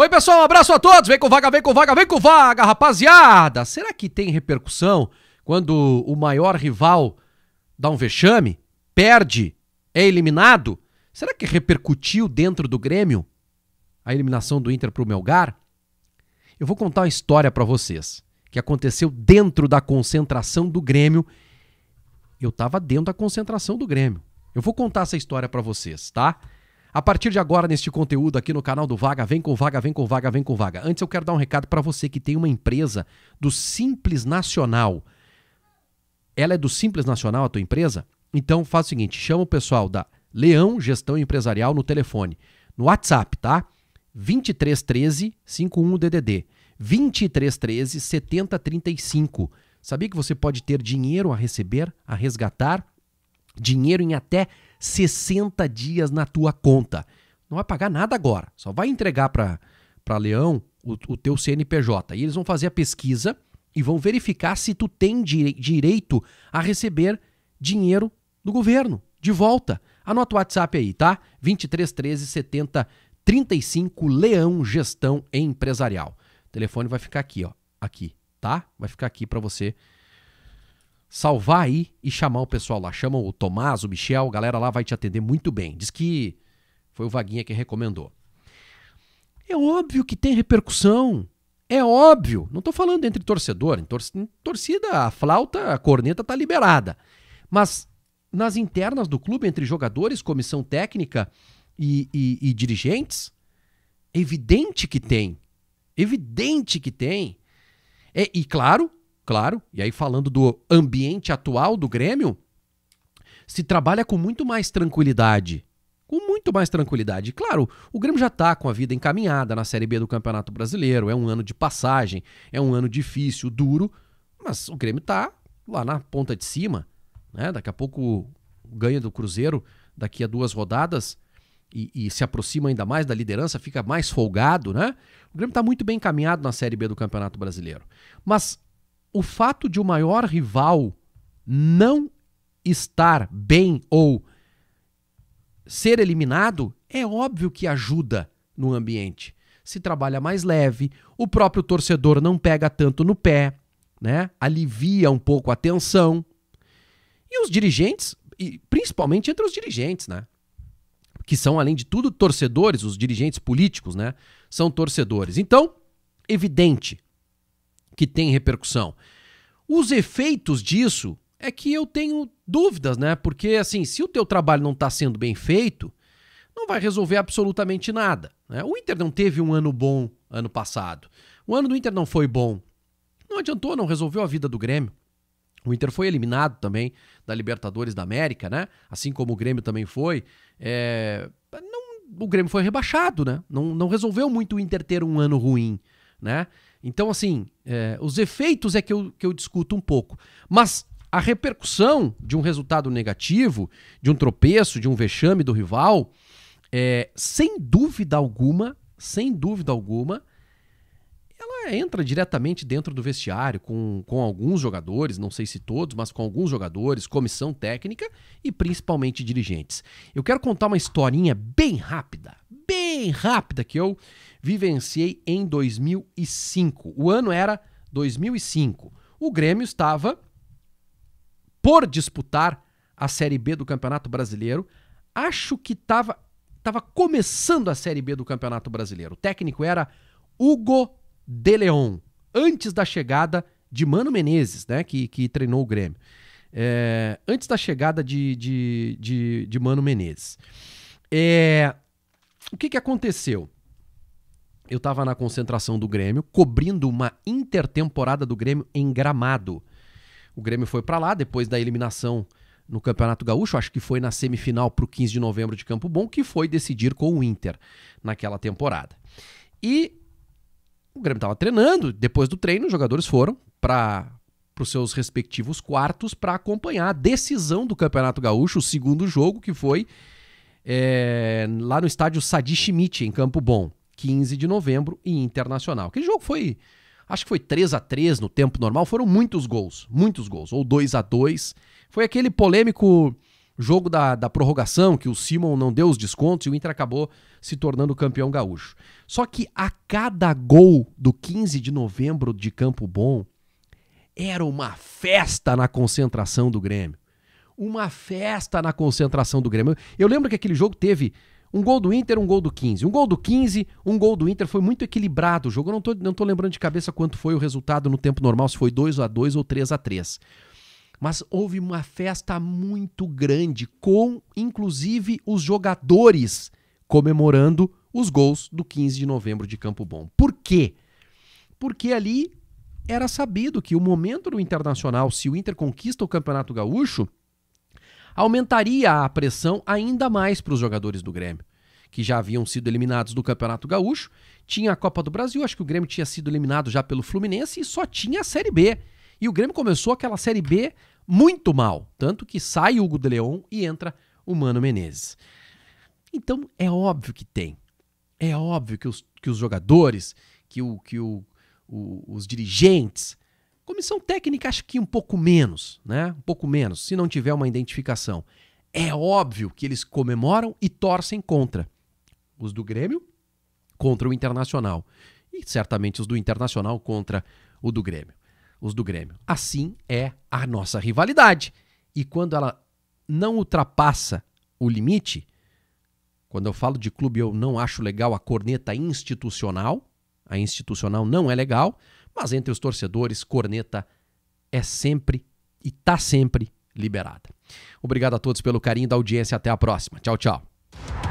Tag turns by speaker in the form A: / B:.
A: Oi, pessoal, um abraço a todos. Vem com vaga, vem com vaga, vem com vaga, rapaziada. Será que tem repercussão quando o maior rival dá um vexame, perde, é eliminado? Será que repercutiu dentro do Grêmio a eliminação do Inter para o Melgar? Eu vou contar uma história para vocês que aconteceu dentro da concentração do Grêmio. Eu estava dentro da concentração do Grêmio. Eu vou contar essa história para vocês, tá? A partir de agora, neste conteúdo aqui no canal do Vaga, vem com Vaga, vem com Vaga, vem com Vaga. Antes eu quero dar um recado para você que tem uma empresa do Simples Nacional. Ela é do Simples Nacional, a tua empresa? Então faz o seguinte, chama o pessoal da Leão Gestão Empresarial no telefone, no WhatsApp, tá? 2313 51DDD. 2313 7035. Sabia que você pode ter dinheiro a receber, a resgatar, dinheiro em até 60 dias na tua conta. Não vai pagar nada agora, só vai entregar para Leão o, o teu CNPJ. E eles vão fazer a pesquisa e vão verificar se tu tem dire direito a receber dinheiro do governo de volta. Anota o WhatsApp aí, tá? 2313 70 35 Leão Gestão Empresarial. O telefone vai ficar aqui, ó, aqui, tá? Vai ficar aqui para você salvar aí e chamar o pessoal lá. Chamam o Tomás, o Michel, a galera lá vai te atender muito bem. Diz que foi o Vaguinha que recomendou. É óbvio que tem repercussão. É óbvio. Não estou falando entre torcedor. Em, torcida, a flauta, a corneta está liberada. Mas nas internas do clube, entre jogadores, comissão técnica e, e, e dirigentes, é evidente que tem. Evidente que tem. É, e claro, claro, e aí falando do ambiente atual do Grêmio, se trabalha com muito mais tranquilidade. Com muito mais tranquilidade. Claro, o Grêmio já está com a vida encaminhada na Série B do Campeonato Brasileiro. É um ano de passagem, é um ano difícil, duro, mas o Grêmio está lá na ponta de cima. Né? Daqui a pouco ganha do Cruzeiro, daqui a duas rodadas, e, e, se aproxima ainda mais da liderança, fica mais folgado, né? O Grêmio está muito bem encaminhado na Série B do Campeonato Brasileiro. Mas o fato de o maior rival não estar bem ou ser eliminado, é óbvio que ajuda no ambiente. Se trabalha mais leve, o próprio torcedor não pega tanto no pé, né? Alivia um pouco a tensão. E os dirigentes, e principalmente entre os dirigentes, né? Que são além de tudo torcedores, os dirigentes políticos, né? São torcedores. Então, evidente que tem repercussão. Os efeitos disso é que eu tenho dúvidas, né? Porque assim, se o teu trabalho não está sendo bem feito, não vai resolver absolutamente nada. Né? O Inter não teve um ano bom ano passado. O ano do Inter não foi bom. Não adiantou, não resolveu a vida do Grêmio. O Inter foi eliminado também da Libertadores da América, né? Assim como o Grêmio também foi. É... Não... O Grêmio foi rebaixado, né? Não, não resolveu muito o Inter ter um ano ruim né? Então, assim, é, os efeitos é que eu, que eu discuto um pouco. Mas a repercussão de um resultado negativo, de um tropeço, de um vexame do rival, é, sem dúvida alguma, sem dúvida alguma, ela entra diretamente dentro do vestiário com, com alguns jogadores, não sei se todos, mas com alguns jogadores, comissão técnica e principalmente dirigentes. Eu quero contar uma historinha bem rápida, bem rápida que eu vivenciei em 2005. O ano era 2005. O Grêmio estava por disputar a Série B do Campeonato Brasileiro. Acho que estava estava começando a Série B do Campeonato Brasileiro. O técnico era Hugo de Leon, antes da chegada de Mano Menezes, né, que, que treinou o Grêmio. É, antes da chegada de, de, de, de Mano Menezes. É, o que, que aconteceu? Eu estava na concentração do Grêmio, cobrindo uma intertemporada do Grêmio em Gramado. O Grêmio foi para lá depois da eliminação no Campeonato Gaúcho, acho que foi na semifinal para o 15 de novembro de Campo Bom, que foi decidir com o Inter naquela temporada. E o Grêmio estava treinando, depois do treino, os jogadores foram para os seus respectivos quartos para acompanhar a decisão do Campeonato Gaúcho, o segundo jogo que foi é, lá no estádio Sadi Schmidt, em Campo Bom, 15 de novembro, e Internacional. Aquele jogo foi, acho que foi 3 a 3 no tempo normal, foram muitos gols, muitos gols, ou 2 a 2 Foi aquele polêmico jogo da, da prorrogação, que o Simon não deu os descontos e o Inter acabou se tornando campeão gaúcho. Só que a cada gol do 15 de novembro de Campo Bom era uma festa na concentração do Grêmio. Uma festa na concentração do Grêmio. Eu lembro que aquele jogo teve um gol do Inter, um gol do 15. Um gol do 15, um gol do Inter. Foi muito equilibrado o jogo. Eu não tô, não tô lembrando de cabeça quanto foi o resultado no tempo normal, se foi 2 a 2 ou 3 a 3 mas houve uma festa muito grande, com inclusive os jogadores comemorando os gols do 15 de novembro de Campo Bom. Por quê? Porque ali era sabido que o momento do Internacional, se o Inter conquista o Campeonato Gaúcho, aumentaria a pressão ainda mais para os jogadores do Grêmio, que já haviam sido eliminados do Campeonato Gaúcho, tinha a Copa do Brasil, acho que o Grêmio tinha sido eliminado já pelo Fluminense e só tinha a Série B. E o Grêmio começou aquela Série B muito mal. Tanto que sai Hugo de Leon e entra o Mano Menezes. Então é óbvio que tem. É óbvio que os, que os jogadores, que, o, que o, o, os dirigentes, comissão técnica acho que um pouco menos, né? Um pouco menos, se não tiver uma identificação. É óbvio que eles comemoram e torcem contra. Os do Grêmio contra o Internacional. E certamente os do Internacional contra o do Grêmio os do Grêmio. Assim é a nossa rivalidade. E quando ela não ultrapassa o limite, quando eu falo de clube, eu não acho legal a corneta institucional. A institucional não é legal, mas entre os torcedores, corneta é sempre e está sempre liberada. Obrigado a todos pelo carinho da audiência. Até a próxima. Tchau, tchau.